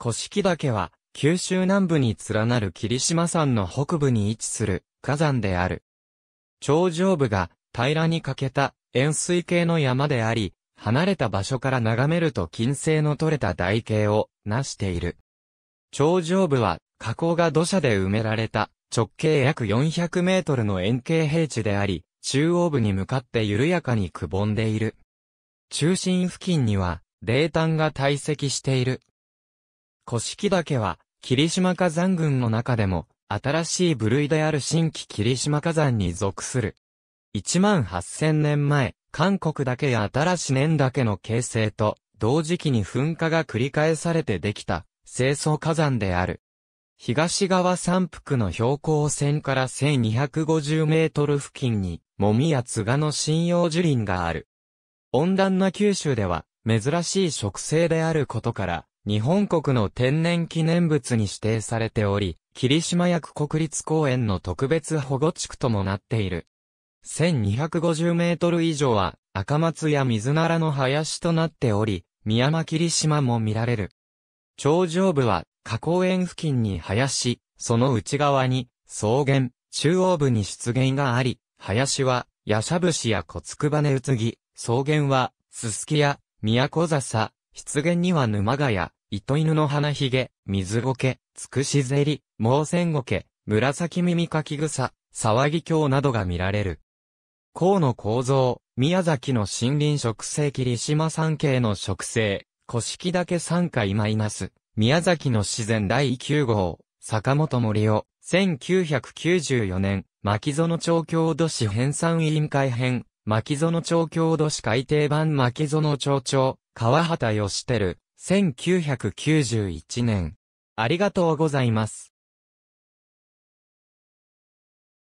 古式岳は、九州南部に連なる霧島山の北部に位置する火山である。頂上部が平らに欠けた円錐形の山であり、離れた場所から眺めると金星の取れた台形を成している。頂上部は河口が土砂で埋められた直径約400メートルの円形平地であり、中央部に向かって緩やかにくぼんでいる。中心付近には、泥炭が堆積している。古式岳は、霧島火山群の中でも、新しい部類である新規霧島火山に属する。1万8000年前、韓国だけや新し年だけの形成と、同時期に噴火が繰り返されてできた、清掃火山である。東側山腹の標高線から1250メートル付近に、もみや津賀の針葉樹林がある。温暖な九州では、珍しい植生であることから、日本国の天然記念物に指定されており、霧島役国立公園の特別保護地区ともなっている。1250メートル以上は赤松や水ならの林となっており、宮間霧島も見られる。頂上部は、河口園付近に林、その内側に草原、中央部に出現があり、林は、ヤシャブシやコツクバネウツギ、草原は、ススキや、都笹、湿原には沼ヶ谷、糸犬の花ひげ、水苔、つくしゼリ、毛ゴ苔、紫耳かき草、騒ぎ鏡などが見られる。甲の構造、宮崎の森林植生霧島山系の植生、古式岳3回マいます。宮崎の自然第9号、坂本森を、1994年、牧園調教都市編纂委員会編、牧園調教都市改定版牧園町長、川畑義輝、1991年、ありがとうございます。